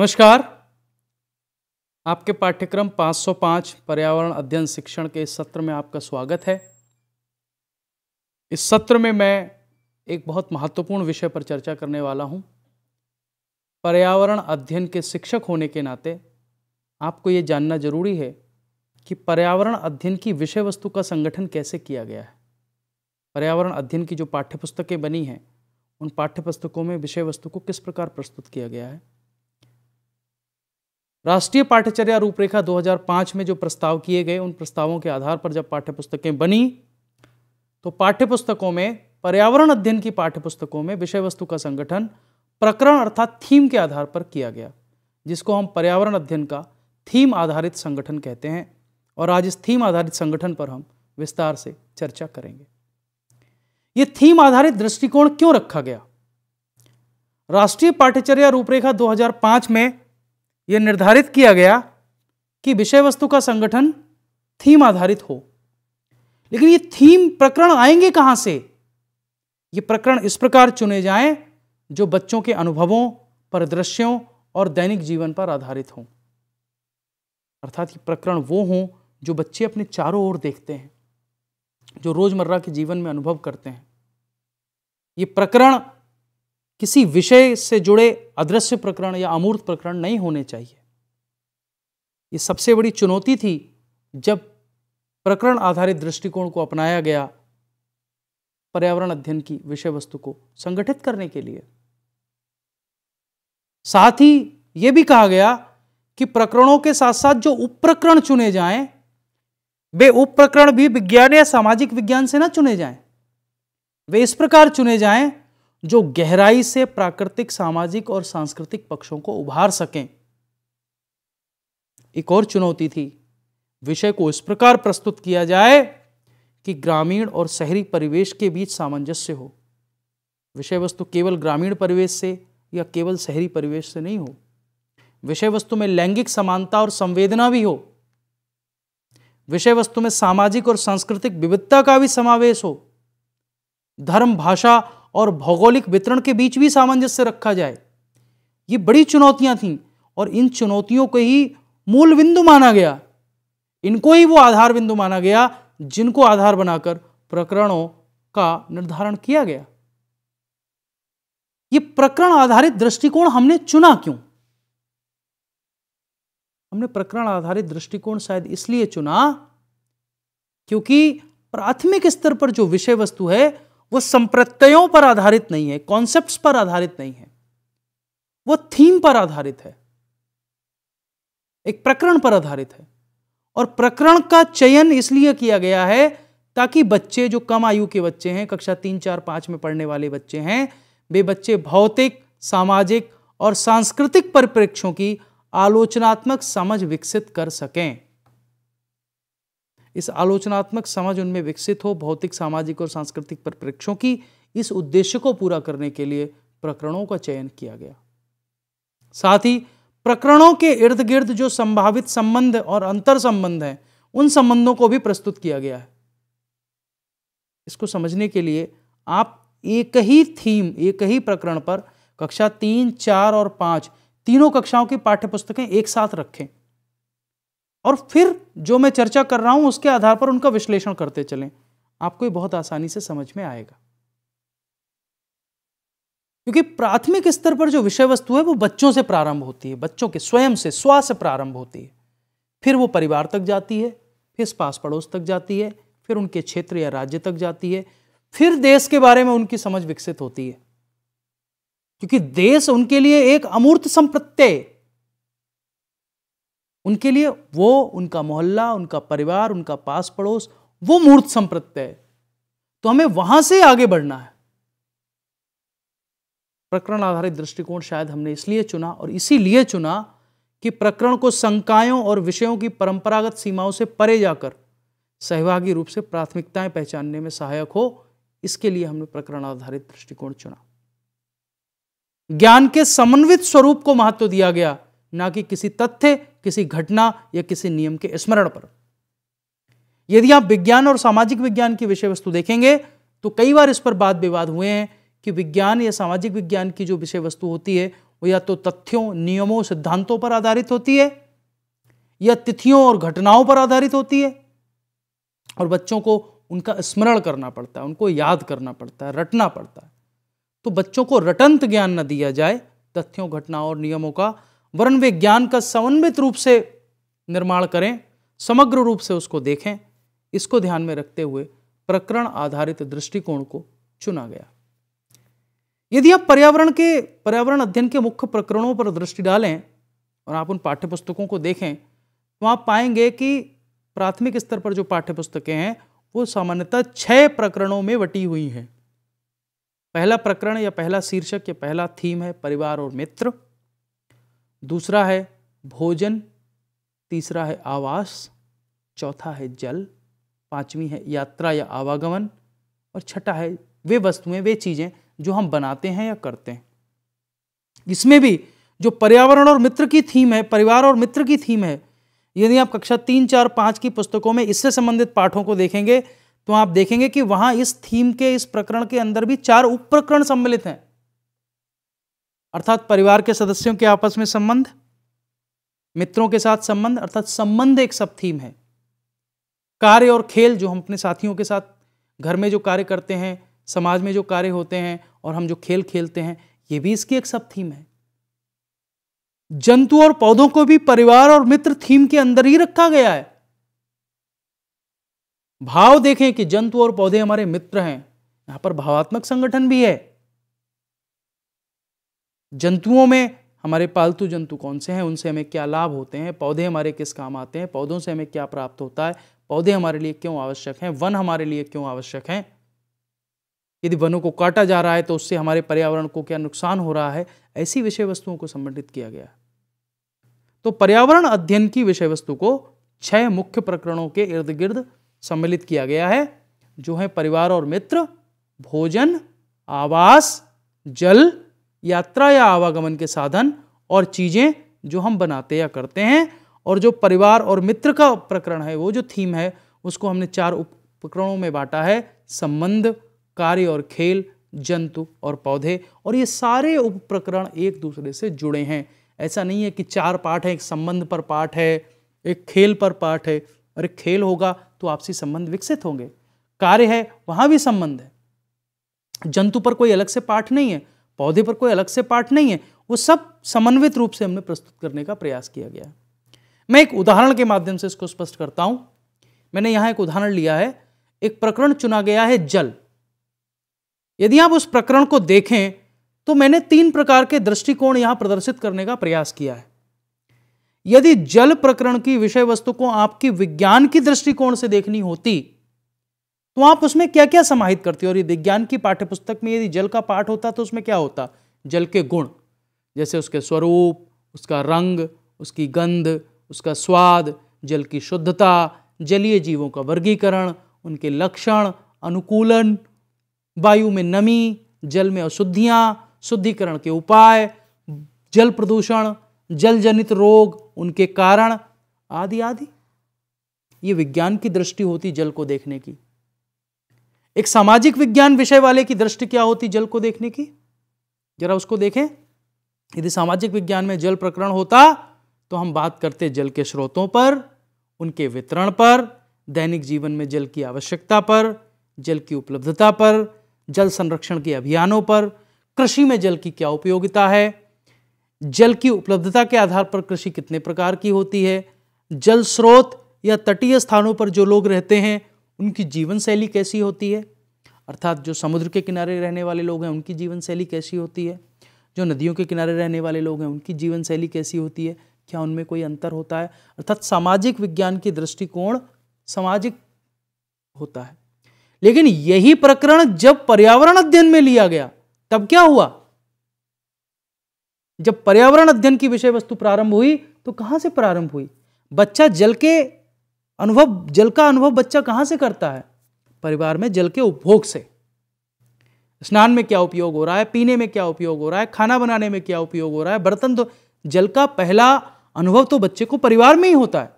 नमस्कार आपके पाठ्यक्रम 505 पर्यावरण अध्ययन शिक्षण के इस सत्र में आपका स्वागत है इस सत्र में मैं एक बहुत महत्वपूर्ण विषय पर चर्चा करने वाला हूं पर्यावरण अध्ययन के शिक्षक होने के नाते आपको ये जानना जरूरी है कि पर्यावरण अध्ययन की विषय वस्तु का संगठन कैसे किया गया है पर्यावरण अध्ययन की जो पाठ्यपुस्तकें बनी हैं उन पाठ्य पुस्तकों में विषय वस्तु को किस प्रकार प्रस्तुत किया गया है राष्ट्रीय पाठ्यचर्या रूपरेखा 2005 में जो प्रस्ताव किए गए उन प्रस्तावों के आधार पर जब पाठ्यपुस्तकें बनी तो पाठ्यपुस्तकों में पर्यावरण अध्ययन की पाठ्यपुस्तकों में विषय वस्तु का संगठन प्रकरण अर्थात थीम के आधार पर किया गया जिसको हम पर्यावरण अध्ययन का थीम आधारित संगठन कहते हैं और आज इस थीम आधारित संगठन पर हम विस्तार से चर्चा करेंगे ये थीम आधारित दृष्टिकोण क्यों रखा गया राष्ट्रीय पाठ्यचर्या रूपरेखा 2005 में यह निर्धारित किया गया कि विषय वस्तु का संगठन थीम आधारित हो लेकिन ये थीम प्रकरण आएंगे कहां से ये प्रकरण इस प्रकार चुने जाएं जो बच्चों के अनुभवों परिदृश्यों और दैनिक जीवन पर आधारित हों अर्थात ये प्रकरण वो हों जो बच्चे अपने चारों ओर देखते हैं जो रोजमर्रा के जीवन में अनुभव करते हैं ये प्रकरण किसी विषय से जुड़े अदृश्य प्रकरण या अमूर्त प्रकरण नहीं होने चाहिए ये सबसे बड़ी चुनौती थी जब प्रकरण आधारित दृष्टिकोण को अपनाया गया पर्यावरण अध्ययन की विषय वस्तु को संगठित करने के लिए साथ ही यह भी कहा गया कि प्रकरणों के साथ साथ जो उपप्रकरण चुने जाएं वे उपप्रकरण भी विज्ञान या सामाजिक विज्ञान से ना चुने जाएं वे इस प्रकार चुने जाएं जो गहराई से प्राकृतिक सामाजिक और सांस्कृतिक पक्षों को उभार सकें एक और चुनौती थी विषय को इस प्रकार प्रस्तुत किया जाए कि ग्रामीण और शहरी परिवेश के बीच सामंजस्य हो विषय वस्तु केवल ग्रामीण परिवेश से या केवल शहरी परिवेश से नहीं हो विषय वस्तु में लैंगिक समानता और संवेदना भी हो विषय वस्तु में सामाजिक और सांस्कृतिक विविधता का भी समावेश हो धर्म भाषा और भौगोलिक वितरण के बीच भी सामंजस्य रखा जाए ये बड़ी चुनौतियां थीं और इन चुनौतियों को ही मूल बिंदु माना गया इनको ही वो आधार बिंदु माना गया जिनको आधार बनाकर प्रकरणों का निर्धारण किया गया ये प्रकरण आधारित दृष्टिकोण हमने चुना क्यों हमने प्रकरण आधारित दृष्टिकोण शायद इसलिए चुना क्योंकि प्राथमिक स्तर पर जो विषय वस्तु है वो संप्रत्ययों पर आधारित नहीं है कॉन्सेप्ट्स पर आधारित नहीं है वो थीम पर आधारित है एक प्रकरण पर आधारित है और प्रकरण का चयन इसलिए किया गया है ताकि बच्चे जो कम आयु के बच्चे हैं कक्षा तीन चार पांच में पढ़ने वाले बच्चे हैं वे बच्चे भौतिक सामाजिक और सांस्कृतिक परिप्रेक्ष्यों की आलोचनात्मक समझ विकसित कर सकें इस आलोचनात्मक समझ उनमें विकसित हो भौतिक सामाजिक और सांस्कृतिक परिप्रेक्ष्यों की इस उद्देश्य को पूरा करने के लिए प्रकरणों का चयन किया गया साथ ही प्रकरणों के इर्द गिर्द जो संभावित संबंध और अंतर संबंध हैं उन संबंधों को भी प्रस्तुत किया गया है इसको समझने के लिए आप एक ही थीम एक ही प्रकरण पर कक्षा तीन चार और पांच तीनों कक्षाओं की पाठ्यपुस्तकें एक साथ रखें और फिर जो मैं चर्चा कर रहा हूं उसके आधार पर उनका विश्लेषण करते चलें आपको ये बहुत आसानी से समझ में आएगा क्योंकि प्राथमिक स्तर पर जो विषय वस्तु है वो बच्चों से प्रारंभ होती है बच्चों के स्वयं से स्व से प्रारंभ होती है फिर वो परिवार तक जाती है फिर पास पड़ोस तक जाती है फिर उनके क्षेत्र या राज्य तक जाती है फिर देश के बारे में उनकी समझ विकसित होती है क्योंकि देश उनके लिए एक अमूर्त संप्रत्यय उनके लिए वो उनका मोहल्ला उनका परिवार उनका पास पड़ोस वो मूर्त संप्रत्यय है तो हमें वहां से आगे बढ़ना है प्रकरण आधारित दृष्टिकोण शायद हमने इसलिए चुना और इसीलिए चुना कि प्रकरण को संकायों और विषयों की परंपरागत सीमाओं से परे जाकर सहभागी रूप से प्राथमिकताएं पहचानने में सहायक हो इसके लिए हमने प्रकरण आधारित दृष्टिकोण चुना ज्ञान के समन्वित स्वरूप को महत्व दिया गया ना कि किसी तथ्य किसी घटना या किसी नियम के स्मरण पर यदि आप विज्ञान और सामाजिक विज्ञान की विषय वस्तु देखेंगे तो कई बार इस पर वाद विवाद हुए हैं कि विज्ञान या सामाजिक विज्ञान की जो विषय वस्तु होती है वो या तो तथ्यों नियमों सिद्धांतों पर आधारित होती है या तिथियों और घटनाओं पर आधारित होती है और बच्चों को उनका स्मरण करना पड़ता है उनको याद करना पड़ता है रटना पड़ता है तो बच्चों को रटंत ज्ञान न दिया जाए तथ्यों घटनाओं और नियमों का वरन वे ज्ञान का समन्वित रूप से निर्माण करें समग्र रूप से उसको देखें इसको ध्यान में रखते हुए प्रकरण आधारित दृष्टिकोण को चुना गया यदि आप पर्यावरण के पर्यावरण अध्ययन के मुख्य प्रकरणों पर दृष्टि डालें और आप उन पाठ्यपुस्तकों को देखें तो आप पाएंगे कि प्राथमिक स्तर पर जो पाठ्यपुस्तकें हैं वो सामान्यतः छह प्रकरणों में बटी हुई हैं पहला प्रकरण या पहला शीर्षक या पहला थीम है परिवार और मित्र दूसरा है भोजन तीसरा है आवास चौथा है जल पांचवी है यात्रा या आवागमन और छठा है वे वस्तुएं वे चीज़ें जो हम बनाते हैं या करते हैं इसमें भी जो पर्यावरण और मित्र की थीम है परिवार और मित्र की थीम है यदि आप कक्षा तीन चार पाँच की पुस्तकों में इससे संबंधित पाठों को देखेंगे तो आप देखेंगे कि वहाँ इस थीम के इस प्रकरण के अंदर भी चार उप प्रकरण सम्मिलित हैं अर्थात परिवार के सदस्यों के आपस में संबंध मित्रों के साथ संबंध अर्थात संबंध एक सब थीम है कार्य और खेल जो हम अपने साथियों के साथ घर में जो कार्य करते हैं समाज में जो कार्य होते हैं और हम जो खेल खेलते हैं ये भी इसकी एक सब थीम है जंतु और पौधों को भी परिवार और मित्र थीम के अंदर ही रखा गया है भाव देखें कि जंतु और पौधे हमारे मित्र हैं यहां पर भावात्मक संगठन भी है जंतुओं में हमारे पालतू जंतु कौन से हैं उनसे हमें क्या लाभ होते हैं पौधे हमारे किस काम आते हैं पौधों से हमें क्या प्राप्त होता है पौधे हमारे लिए क्यों आवश्यक हैं वन हमारे लिए क्यों आवश्यक हैं यदि वनों को काटा जा रहा है तो उससे हमारे पर्यावरण को क्या नुकसान हो रहा है ऐसी विषय वस्तुओं को संबंधित किया गया तो पर्यावरण अध्ययन की विषय वस्तु को छह मुख्य प्रकरणों के इर्द गिर्द सम्मिलित किया गया है जो है परिवार और मित्र भोजन आवास जल यात्रा या आवागमन के साधन और चीज़ें जो हम बनाते या करते हैं और जो परिवार और मित्र का प्रकरण है वो जो थीम है उसको हमने चार उपकरणों में बांटा है संबंध कार्य और खेल जंतु और पौधे और ये सारे उप प्रकरण एक दूसरे से जुड़े हैं ऐसा नहीं है कि चार पाठ हैं एक संबंध पर पाठ है एक खेल पर पाठ है और एक खेल होगा तो आपसी संबंध विकसित होंगे कार्य है वहाँ भी संबंध है जंतु पर कोई अलग से पाठ नहीं है पौधे पर कोई अलग से पार्ट नहीं है वो सब समन्वित रूप से हमने प्रस्तुत करने का प्रयास किया गया है मैं एक उदाहरण के माध्यम से इसको स्पष्ट करता हूं मैंने यहां एक उदाहरण लिया है एक प्रकरण चुना गया है जल यदि आप उस प्रकरण को देखें तो मैंने तीन प्रकार के दृष्टिकोण यहां प्रदर्शित करने का प्रयास किया है यदि जल प्रकरण की विषय वस्तु को आपकी विज्ञान की दृष्टिकोण से देखनी होती तो आप उसमें क्या क्या समाहित करते हो और ये विज्ञान की पाठ्यपुस्तक में यदि जल का पाठ होता तो उसमें क्या होता जल के गुण जैसे उसके स्वरूप उसका रंग उसकी गंध उसका स्वाद जल की शुद्धता जलीय जीवों का वर्गीकरण उनके लक्षण अनुकूलन वायु में नमी जल में अशुद्धियाँ शुद्धिकरण के उपाय जल प्रदूषण जल जनित रोग उनके कारण आदि आदि ये विज्ञान की दृष्टि होती जल को देखने की एक सामाजिक विज्ञान विषय वाले की दृष्टि क्या होती जल को देखने की जरा उसको देखें यदि सामाजिक विज्ञान में जल प्रकरण होता तो हम बात करते जल के स्रोतों पर उनके वितरण पर दैनिक जीवन में जल की आवश्यकता पर जल की उपलब्धता पर जल संरक्षण के अभियानों पर कृषि में जल की क्या उपयोगिता है जल की उपलब्धता के आधार पर कृषि कितने प्रकार की होती है जल स्रोत या तटीय स्थानों पर जो लोग रहते हैं उनकी जीवन शैली कैसी होती है अर्थात जो समुद्र के किनारे रहने वाले लोग हैं उनकी जीवन शैली कैसी होती है जो नदियों के किनारे रहने वाले लोग हैं उनकी जीवन शैली कैसी होती है क्या उनमें कोई अंतर होता है अर्थात सामाजिक विज्ञान की दृष्टिकोण सामाजिक होता है लेकिन यही प्रकरण जब पर्यावरण अध्ययन में लिया गया तब क्या हुआ जब पर्यावरण अध्ययन की विषय वस्तु प्रारंभ हुई तो कहां से प्रारंभ हुई बच्चा जल के अनुभव जल का अनुभव बच्चा कहाँ से करता है परिवार में जल के उपभोग से स्नान में क्या उपयोग हो रहा है पीने में क्या उपयोग हो रहा है खाना बनाने में क्या उपयोग हो रहा है बर्तन तो जल का पहला अनुभव तो बच्चे को परिवार में ही होता है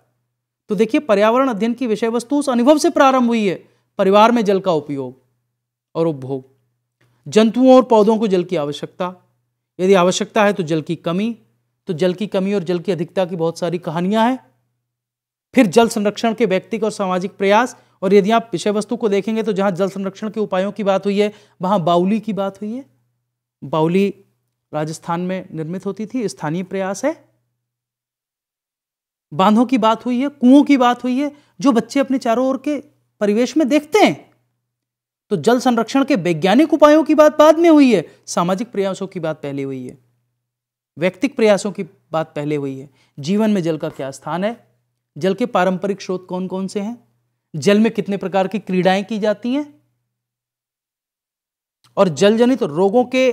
तो देखिए पर्यावरण अध्ययन की विषय वस्तु उस अनुभव से प्रारंभ हुई है परिवार में जल का उपयोग और उपभोग जंतुओं और पौधों को जल की आवश्यकता यदि आवश्यकता है तो जल की कमी तो जल की कमी और जल की अधिकता की बहुत सारी कहानियां हैं फिर जल संरक्षण के व्यक्तिक और सामाजिक प्रयास और यदि आप विषय वस्तु को देखेंगे तो जहां जल संरक्षण के उपायों की बात हुई है वहां बाउली की बात हुई है बाउली राजस्थान में निर्मित होती थी स्थानीय प्रयास है बांधों की बात हुई है कुओं की बात हुई है जो बच्चे अपने चारों ओर के परिवेश में देखते हैं तो जल संरक्षण के वैज्ञानिक उपायों की बात बाद में हुई है सामाजिक प्रयासों की बात पहले हुई है व्यक्तिक प्रयासों की बात पहले हुई है जीवन में जल का क्या स्थान है जल के पारंपरिक स्रोत कौन कौन से हैं जल में कितने प्रकार की क्रीड़ाएं की जाती हैं और जल जनित तो रोगों के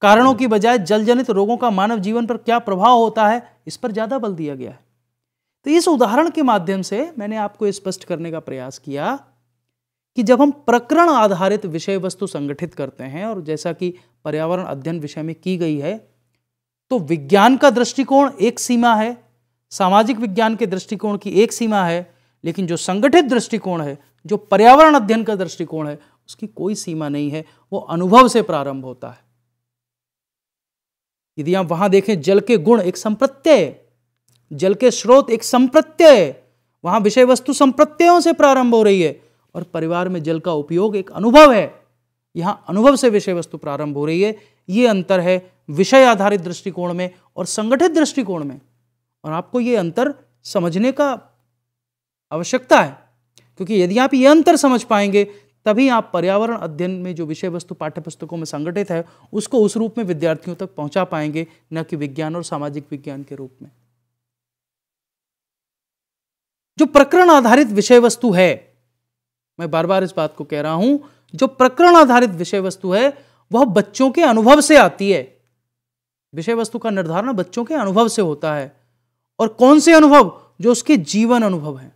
कारणों की बजाय जल जनित तो रोगों का मानव जीवन पर क्या प्रभाव होता है इस पर ज़्यादा बल दिया गया है तो इस उदाहरण के माध्यम से मैंने आपको स्पष्ट करने का प्रयास किया कि जब हम प्रकरण आधारित विषय वस्तु संगठित करते हैं और जैसा कि पर्यावरण अध्ययन विषय में की गई है तो विज्ञान का दृष्टिकोण एक सीमा है सामाजिक विज्ञान के दृष्टिकोण की एक सीमा है लेकिन जो संगठित दृष्टिकोण है जो पर्यावरण अध्ययन का दृष्टिकोण है उसकी कोई सीमा नहीं है वो अनुभव से प्रारंभ होता है यदि आप वहां देखें जल के गुण एक संप्रत्यय जल के स्रोत एक संप्रत्यय वहां विषय वस्तु संप्रत्ययों से प्रारंभ हो रही है और परिवार में जल का उपयोग एक अनुभव है यहां अनुभव से विषय वस्तु प्रारंभ हो रही है ये अंतर है विषय आधारित दृष्टिकोण में और संगठित दृष्टिकोण में और आपको ये अंतर समझने का आवश्यकता है क्योंकि यदि आप ये अंतर समझ पाएंगे तभी आप पर्यावरण अध्ययन में जो विषय वस्तु पाठ्य पुस्तकों में संगठित है उसको उस रूप में विद्यार्थियों तक पहुंचा पाएंगे न कि विज्ञान और सामाजिक विज्ञान के रूप में जो प्रकरण आधारित विषय वस्तु है मैं बार बार इस बात को कह रहा हूं जो प्रकरण आधारित विषय वस्तु है वह बच्चों के अनुभव से आती है विषय वस्तु का निर्धारण बच्चों के अनुभव से होता है और कौन से अनुभव जो उसके जीवन अनुभव हैं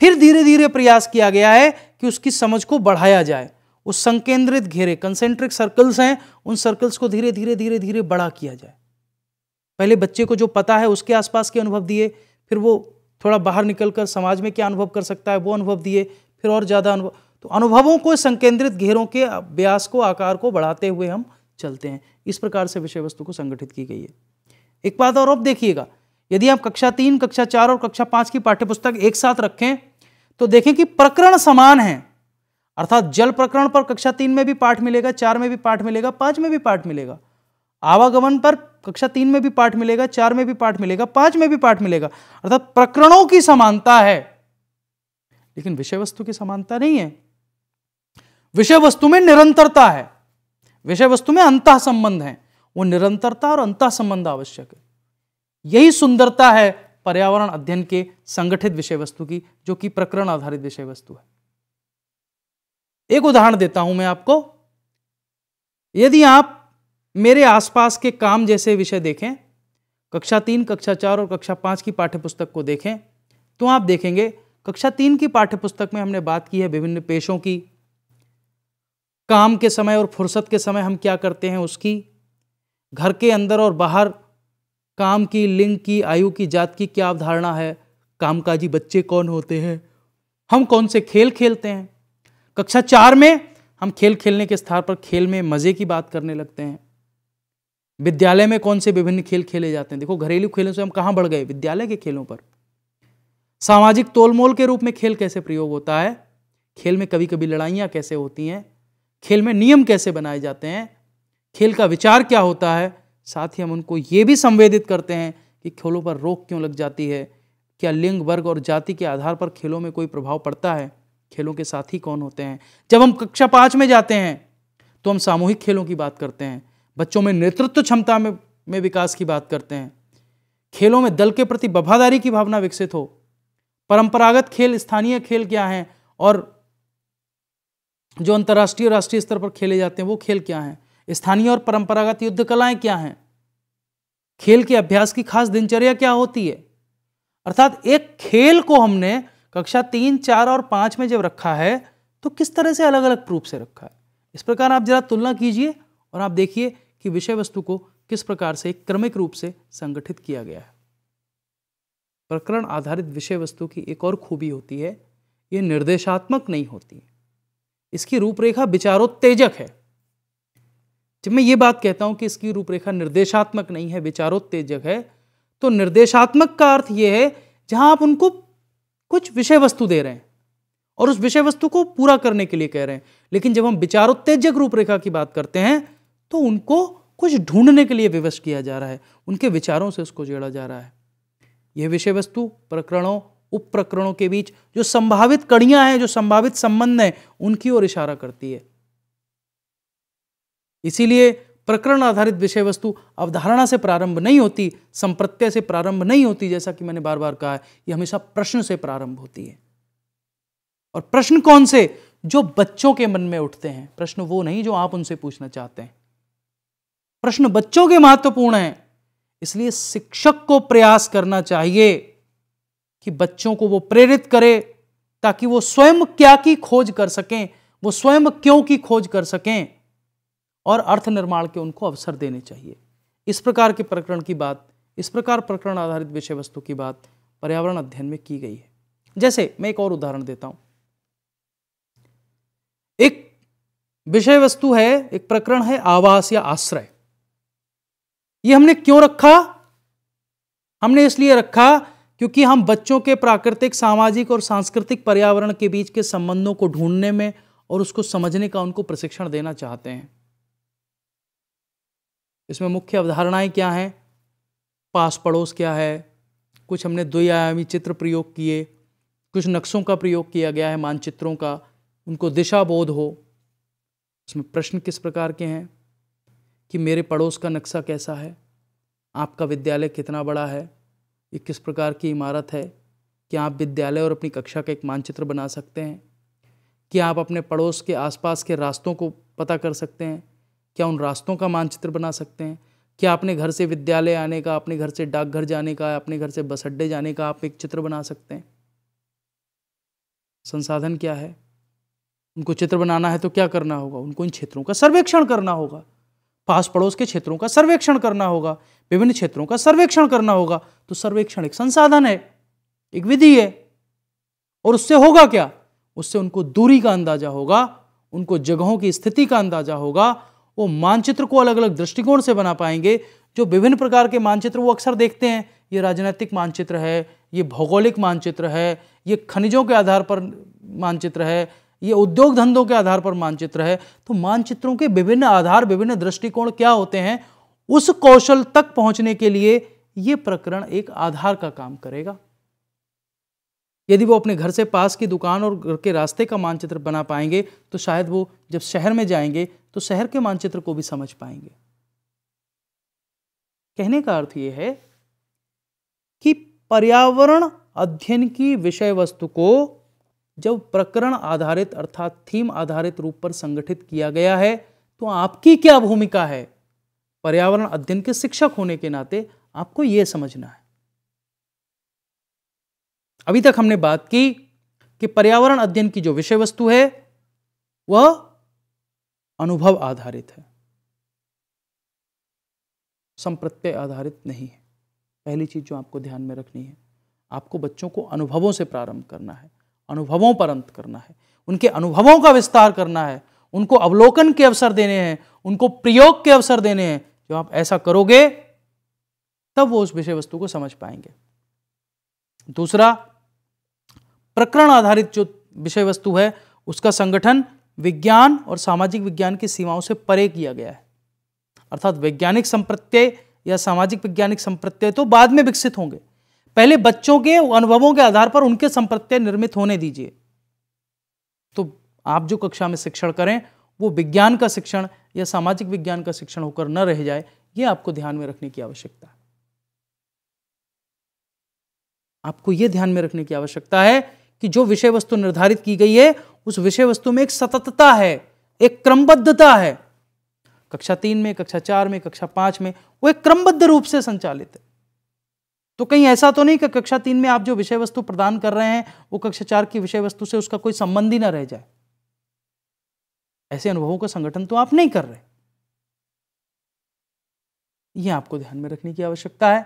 फिर धीरे धीरे प्रयास किया गया है कि उसकी समझ को बढ़ाया जाए उस संकेंद्रित घेरे कंसेंट्रिक सर्कल्स हैं उन सर्कल्स को धीरे धीरे धीरे धीरे बड़ा किया जाए पहले बच्चे को जो पता है उसके आसपास के अनुभव दिए फिर वो थोड़ा बाहर निकलकर समाज में क्या अनुभव कर सकता है वो अनुभव दिए फिर और ज़्यादा अनुभव तो अनुभवों को संकेंद्रित घेरों के अभ्यास को आकार को बढ़ाते हुए हम चलते हैं इस प्रकार से विषय वस्तु को संगठित की गई है एक बात और अब देखिएगा यदि आप कक्षा तीन कक्षा चार और कक्षा पांच की पाठ्यपुस्तक एक साथ रखें तो देखें कि प्रकरण समान है अर्थात जल प्रकरण पर कक्षा तीन में भी पाठ मिलेगा चार में भी पाठ मिलेगा पांच में भी पाठ मिलेगा आवागमन पर कक्षा तीन में भी पाठ मिलेगा चार में भी पाठ मिलेगा पांच में भी पाठ मिलेगा अर्थात प्रकरणों की समानता है लेकिन विषय वस्तु की समानता नहीं है विषय वस्तु में निरंतरता है विषय वस्तु में अंत संबंध है वो निरंतरता और अंत संबंध आवश्यक है यही सुंदरता है पर्यावरण अध्ययन के संगठित विषय वस्तु की जो कि प्रकरण आधारित विषय वस्तु है एक उदाहरण देता हूं मैं आपको यदि आप मेरे आसपास के काम जैसे विषय देखें कक्षा तीन कक्षा चार और कक्षा पांच की पाठ्यपुस्तक को देखें तो आप देखेंगे कक्षा तीन की पाठ्यपुस्तक में हमने बात की है विभिन्न पेशों की काम के समय और फुर्सत के समय हम क्या करते हैं उसकी घर के अंदर और बाहर काम की लिंग की आयु की जात की क्या अवधारणा है कामकाजी बच्चे कौन होते हैं हम कौन से खेल खेलते हैं कक्षा चार में हम खेल खेलने के स्थान पर खेल में मज़े की बात करने लगते हैं विद्यालय में कौन से विभिन्न खेल खेले जाते हैं देखो घरेलू खेलों से हम कहाँ बढ़ गए विद्यालय के खेलों पर सामाजिक तोलमोल के रूप में खेल कैसे प्रयोग होता है खेल में कभी कभी लड़ाइयाँ कैसे होती हैं खेल में नियम कैसे बनाए जाते हैं खेल का विचार क्या होता है साथ ही हम उनको ये भी संवेदित करते हैं कि खेलों पर रोक क्यों लग जाती है क्या लिंग वर्ग और जाति के आधार पर खेलों में कोई प्रभाव पड़ता है खेलों के साथी कौन होते हैं जब हम कक्षा पाँच में जाते हैं तो हम सामूहिक खेलों की बात करते हैं बच्चों में नेतृत्व क्षमता में में विकास की बात करते हैं खेलों में दल के प्रति वफादारी की भावना विकसित हो परंपरागत खेल स्थानीय खेल क्या हैं और जो अंतर्राष्ट्रीय राष्ट्रीय स्तर पर खेले जाते हैं वो खेल क्या हैं स्थानीय और परंपरागत युद्ध कलाएं क्या हैं खेल के अभ्यास की खास दिनचर्या क्या होती है अर्थात एक खेल को हमने कक्षा तीन चार और पाँच में जब रखा है तो किस तरह से अलग अलग प्रूफ से रखा है इस प्रकार आप जरा तुलना कीजिए और आप देखिए कि विषय वस्तु को किस प्रकार से क्रमिक रूप से संगठित किया गया है प्रकरण आधारित विषय वस्तु की एक और खूबी होती है ये निर्देशात्मक नहीं होती इसकी रूपरेखा विचारोत्तेजक है जब मैं ये बात कहता हूँ कि इसकी रूपरेखा निर्देशात्मक नहीं है विचारोत्तेजक है तो निर्देशात्मक का अर्थ ये है जहाँ आप उनको कुछ विषय वस्तु दे रहे हैं और उस विषय वस्तु को पूरा करने के लिए कह रहे हैं लेकिन जब हम विचारोत्तेजक रूपरेखा की बात करते हैं तो उनको कुछ ढूंढने के लिए विवश किया जा रहा है उनके विचारों से उसको जोड़ा जा रहा है यह विषय वस्तु प्रकरणों उप प्रकरणों के बीच जो संभावित कड़ियां हैं जो संभावित संबंध हैं उनकी ओर इशारा करती है इसीलिए प्रकरण आधारित विषय वस्तु अवधारणा से प्रारंभ नहीं होती संप्रत्यय से प्रारंभ नहीं होती जैसा कि मैंने बार बार कहा है ये हमेशा प्रश्न से प्रारंभ होती है और प्रश्न कौन से जो बच्चों के मन में उठते हैं प्रश्न वो नहीं जो आप उनसे पूछना चाहते हैं प्रश्न बच्चों के महत्वपूर्ण हैं इसलिए शिक्षक को प्रयास करना चाहिए कि बच्चों को वो प्रेरित करे ताकि वो स्वयं क्या की खोज कर सकें वो स्वयं क्यों की खोज कर सकें और अर्थ निर्माण के उनको अवसर देने चाहिए इस प्रकार के प्रकरण की बात इस प्रकार प्रकरण आधारित विषय वस्तु की बात पर्यावरण अध्ययन में की गई है जैसे मैं एक और उदाहरण देता हूं एक विषय वस्तु है एक प्रकरण है आवास या आश्रय ये हमने क्यों रखा हमने इसलिए रखा क्योंकि हम बच्चों के प्राकृतिक सामाजिक और सांस्कृतिक पर्यावरण के बीच के संबंधों को ढूंढने में और उसको समझने का उनको प्रशिक्षण देना चाहते हैं इसमें मुख्य अवधारणाएं क्या हैं पास पड़ोस क्या है कुछ हमने आयामी चित्र प्रयोग किए कुछ नक्शों का प्रयोग किया गया है मानचित्रों का उनको दिशा बोध हो इसमें प्रश्न किस प्रकार के हैं कि मेरे पड़ोस का नक्शा कैसा है आपका विद्यालय कितना बड़ा है ये किस प्रकार की इमारत है क्या आप विद्यालय और अपनी कक्षा का एक मानचित्र बना सकते हैं क्या आप अपने पड़ोस के आसपास के रास्तों को पता कर सकते हैं क्या उन रास्तों का मानचित्र बना सकते हैं क्या अपने घर से विद्यालय आने का अपने घर से डाकघर जाने का अपने घर से बस अड्डे जाने का आप एक चित्र बना सकते हैं संसाधन क्या है उनको चित्र बनाना है तो क्या करना होगा उनको इन क्षेत्रों का सर्वेक्षण करना होगा पास पड़ोस के क्षेत्रों का सर्वेक्षण करना होगा विभिन्न क्षेत्रों का सर्वेक्षण करना होगा तो सर्वेक्षण एक संसाधन है एक विधि है और उससे होगा क्या उससे उनको दूरी का अंदाजा होगा उनको जगहों की स्थिति का अंदाजा होगा वो मानचित्र को अलग अलग दृष्टिकोण से बना पाएंगे जो विभिन्न प्रकार के मानचित्र वो अक्सर देखते हैं ये राजनीतिक मानचित्र है ये भौगोलिक मानचित्र है ये खनिजों के आधार पर मानचित्र है ये उद्योग धंधों के आधार पर मानचित्र है तो मानचित्रों के विभिन्न आधार विभिन्न दृष्टिकोण क्या होते हैं उस कौशल तक पहुंचने के लिए ये प्रकरण एक आधार का काम करेगा यदि वो अपने घर से पास की दुकान और घर के रास्ते का मानचित्र बना पाएंगे तो शायद वो जब शहर में जाएंगे तो शहर के मानचित्र को भी समझ पाएंगे कहने का अर्थ यह है कि पर्यावरण अध्ययन की विषय वस्तु को जब प्रकरण आधारित अर्थात थीम आधारित रूप पर संगठित किया गया है तो आपकी क्या भूमिका है पर्यावरण अध्ययन के शिक्षक होने के नाते आपको ये समझना है अभी तक हमने बात की कि पर्यावरण अध्ययन की जो विषय वस्तु है वह अनुभव आधारित है संप्रत्यय आधारित नहीं है पहली चीज जो आपको ध्यान में रखनी है आपको बच्चों को अनुभवों से प्रारंभ करना है अनुभवों पर अंत करना है उनके अनुभवों का विस्तार करना है उनको अवलोकन के अवसर देने हैं उनको प्रयोग के अवसर देने हैं जब आप ऐसा करोगे तब वो उस विषय वस्तु को समझ पाएंगे दूसरा प्रकरण आधारित जो विषय वस्तु है उसका संगठन विज्ञान और सामाजिक विज्ञान की सीमाओं से परे किया गया है अर्थात वैज्ञानिक संप्रत्यय या सामाजिक वैज्ञानिक संप्रत्यय तो बाद में विकसित होंगे पहले बच्चों के अनुभवों के आधार पर उनके संप्रत्यय निर्मित होने दीजिए तो आप जो कक्षा में शिक्षण करें वो विज्ञान का शिक्षण या सामाजिक विज्ञान का शिक्षण होकर न रह जाए ये आपको ध्यान में रखने की आवश्यकता है आपको यह ध्यान में रखने की आवश्यकता है कि जो विषय वस्तु निर्धारित की गई है उस विषय वस्तु में एक सततता है एक क्रमबद्धता है कक्षा तीन में कक्षा चार में कक्षा पांच में वो एक क्रमबद्ध रूप से संचालित है तो कहीं ऐसा तो नहीं कि कक्षा तीन में आप जो विषय वस्तु प्रदान कर रहे हैं वो कक्षा चार की विषय वस्तु से उसका कोई संबंध ही ना रह जाए ऐसे अनुभवों का संगठन तो आप नहीं कर रहे ये आपको ध्यान में रखने की आवश्यकता है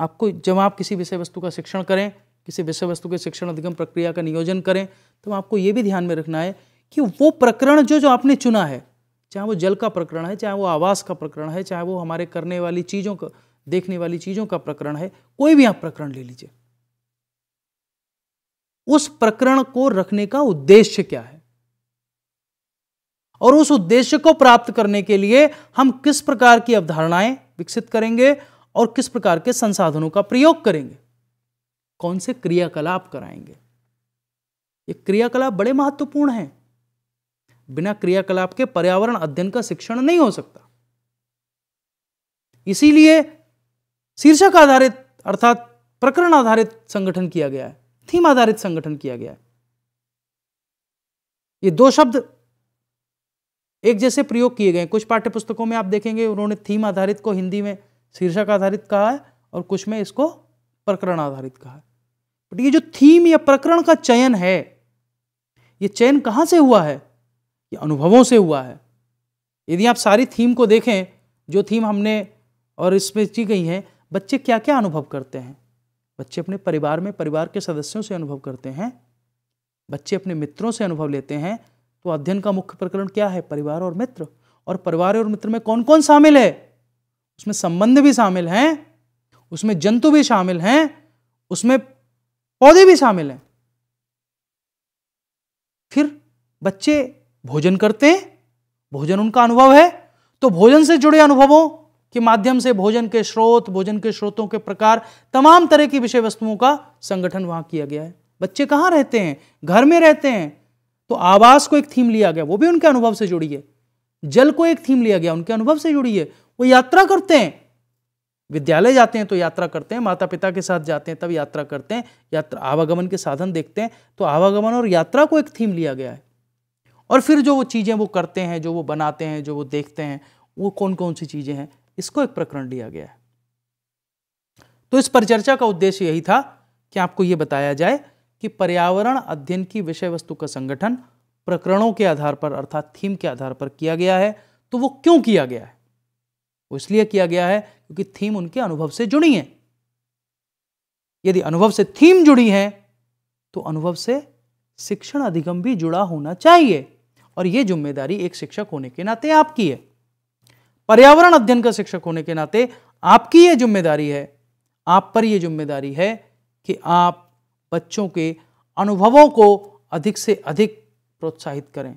आपको जब आप किसी विषय वस्तु का शिक्षण करें किसी विषय वस्तु के शिक्षण अधिगम प्रक्रिया का नियोजन करें तो आपको ये भी ध्यान में रखना है कि वो प्रकरण जो जो आपने चुना है चाहे वो जल का प्रकरण है चाहे वो आवास का प्रकरण है चाहे वो हमारे करने वाली चीज़ों का देखने वाली चीज़ों का प्रकरण है कोई भी आप प्रकरण ले लीजिए उस प्रकरण को रखने का उद्देश्य क्या है और उस उद्देश्य को प्राप्त करने के लिए हम किस प्रकार की अवधारणाएं विकसित करेंगे और किस प्रकार के संसाधनों का प्रयोग करेंगे कौन से क्रियाकलाप कराएंगे ये क्रियाकलाप बड़े महत्वपूर्ण हैं बिना क्रियाकलाप के पर्यावरण अध्ययन का शिक्षण नहीं हो सकता इसीलिए शीर्षक आधारित अर्थात प्रकरण आधारित संगठन किया गया है थीम आधारित संगठन किया गया है ये दो शब्द एक जैसे प्रयोग किए गए कुछ पाठ्यपुस्तकों में आप देखेंगे उन्होंने थीम आधारित को हिंदी में शीर्षक आधारित कहा है और कुछ में इसको प्रकरण आधारित कहा है बट ये जो थीम या प्रकरण का चयन है ये चयन कहाँ से हुआ है ये अनुभवों से हुआ है यदि आप सारी थीम को देखें जो थीम हमने और इसमें की गई है बच्चे क्या क्या अनुभव करते हैं बच्चे अपने परिवार में परिवार के सदस्यों से अनुभव करते हैं बच्चे अपने मित्रों से अनुभव लेते हैं तो अध्ययन का मुख्य प्रकरण क्या है परिवार और मित्र और परिवार और मित्र में कौन कौन शामिल है उसमें संबंध भी शामिल हैं उसमें जंतु भी शामिल हैं उसमें पौधे भी शामिल हैं फिर बच्चे भोजन करते हैं भोजन उनका अनुभव है तो भोजन से जुड़े अनुभवों के माध्यम से भोजन के स्रोत भोजन के स्रोतों के प्रकार तमाम तरह की विषय वस्तुओं का संगठन वहां किया गया है बच्चे कहाँ रहते हैं घर में रहते हैं तो आवास को एक थीम लिया गया वो भी उनके अनुभव से जुड़ी है जल को एक थीम लिया गया उनके अनुभव से जुड़ी है वो यात्रा करते हैं विद्यालय जाते हैं तो यात्रा करते हैं माता पिता के साथ जाते हैं तब यात्रा करते हैं यात्रा आवागमन के साधन देखते हैं तो आवागमन और यात्रा को एक थीम लिया गया है और फिर जो वो चीज़ें वो करते हैं जो वो बनाते हैं जो वो देखते हैं वो कौन कौन सी चीज़ें हैं इसको एक प्रकरण लिया गया है तो इस परिचर्चा का उद्देश्य यही था कि आपको ये बताया जाए कि पर्यावरण अध्ययन की विषय वस्तु का संगठन प्रकरणों के आधार पर अर्थात थीम के आधार पर किया गया है तो वो क्यों किया गया है वो इसलिए किया गया है क्योंकि थीम उनके अनुभव से जुड़ी है यदि अनुभव से थीम जुड़ी है तो अनुभव से शिक्षण अधिगम भी जुड़ा होना चाहिए और यह जिम्मेदारी एक शिक्षक होने के नाते आपकी है पर्यावरण अध्ययन का शिक्षक होने के नाते आपकी यह जिम्मेदारी है आप पर यह जिम्मेदारी है कि आप बच्चों के अनुभवों को अधिक से अधिक प्रोत्साहित करें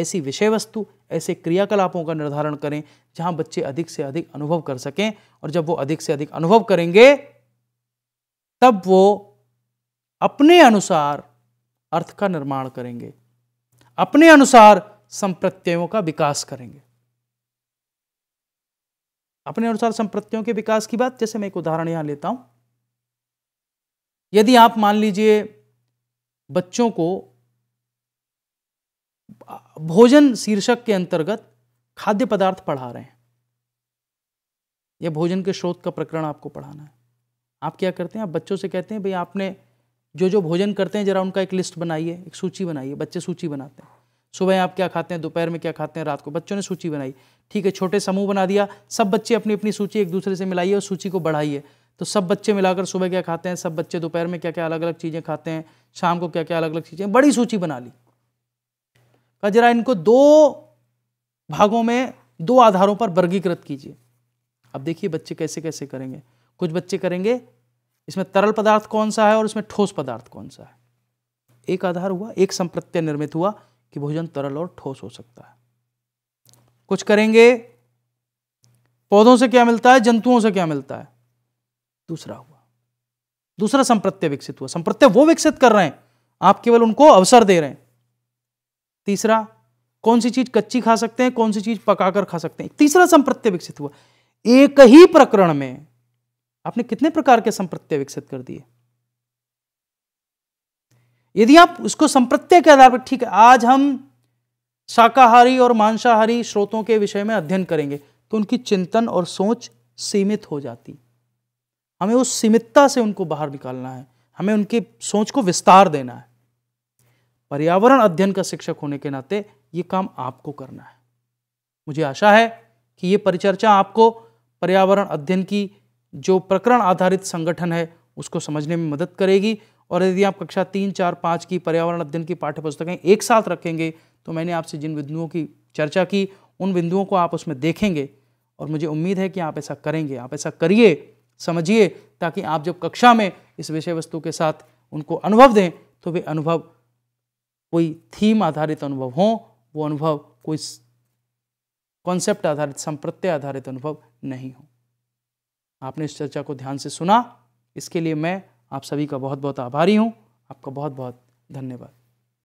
ऐसी विषय वस्तु ऐसे क्रियाकलापों का निर्धारण करें जहां बच्चे अधिक से अधिक अनुभव कर सकें और जब वो अधिक से अधिक अनुभव करेंगे तब वो अपने अनुसार अर्थ का निर्माण करेंगे अपने अनुसार संप्रत्ययों का विकास करेंगे अपने अनुसार संप्रत्ययों के विकास की बात जैसे मैं एक उदाहरण यहां लेता हूं यदि आप मान लीजिए बच्चों को भोजन शीर्षक के अंतर्गत खाद्य पदार्थ पढ़ा रहे हैं या भोजन के स्रोत का प्रकरण आपको पढ़ाना है आप क्या करते हैं आप बच्चों से कहते हैं भाई आपने जो जो भोजन करते हैं जरा उनका एक लिस्ट बनाइए एक सूची बनाइए बच्चे सूची बनाते हैं सुबह आप क्या खाते हैं दोपहर में क्या खाते हैं रात को बच्चों ने सूची बनाई ठीक है छोटे समूह बना दिया सब बच्चे अपनी अपनी सूची एक दूसरे से मिलाइए और सूची को बढ़ाइए तो सब बच्चे मिलाकर सुबह क्या खाते हैं सब बच्चे दोपहर में क्या क्या अलग अलग चीज़ें खाते हैं शाम को क्या क्या अलग अलग चीज़ें बड़ी सूची बना ली कहा जरा इनको दो भागों में दो आधारों पर वर्गीकृत कीजिए अब देखिए बच्चे कैसे कैसे करेंगे कुछ बच्चे करेंगे इसमें तरल पदार्थ कौन सा है और इसमें ठोस पदार्थ कौन सा है एक आधार हुआ एक संप्रत्य निर्मित हुआ कि भोजन तरल और ठोस हो सकता है कुछ करेंगे पौधों से क्या मिलता है जंतुओं से क्या मिलता है दूसरा हुआ दूसरा संप्रत्य विकसित हुआ संप्रत्य वो विकसित कर रहे हैं आप केवल उनको अवसर दे रहे हैं तीसरा कौन सी चीज कच्ची खा सकते हैं कौन सी चीज पकाकर खा सकते हैं तीसरा संप्रत्य विकसित हुआ एक ही प्रकरण में आपने कितने प्रकार के संप्रत्य विकसित कर दिए यदि आप उसको संप्रत्य के आधार पर ठीक है आज हम शाकाहारी और मांसाहारी स्रोतों के विषय में अध्ययन करेंगे तो उनकी चिंतन और सोच सीमित हो जाती हमें उस सीमितता से उनको बाहर निकालना है हमें उनकी सोच को विस्तार देना है पर्यावरण अध्ययन का शिक्षक होने के नाते ये काम आपको करना है मुझे आशा है कि ये परिचर्चा आपको पर्यावरण अध्ययन की जो प्रकरण आधारित संगठन है उसको समझने में मदद करेगी और यदि आप कक्षा तीन चार पाँच की पर्यावरण अध्ययन की पाठ्यपुस्तकें एक साथ रखेंगे तो मैंने आपसे जिन बिंदुओं की चर्चा की उन बिंदुओं को आप उसमें देखेंगे और मुझे उम्मीद है कि आप ऐसा करेंगे आप ऐसा करिए समझिए ताकि आप जब कक्षा में इस विषय वस्तु के साथ उनको अनुभव दें तो वे अनुभव कोई थीम आधारित अनुभव हो वो अनुभव कोई कॉन्सेप्ट आधारित संप्रत्य आधारित अनुभव नहीं हो आपने इस चर्चा को ध्यान से सुना इसके लिए मैं आप सभी का बहुत बहुत आभारी हूँ आपका बहुत बहुत धन्यवाद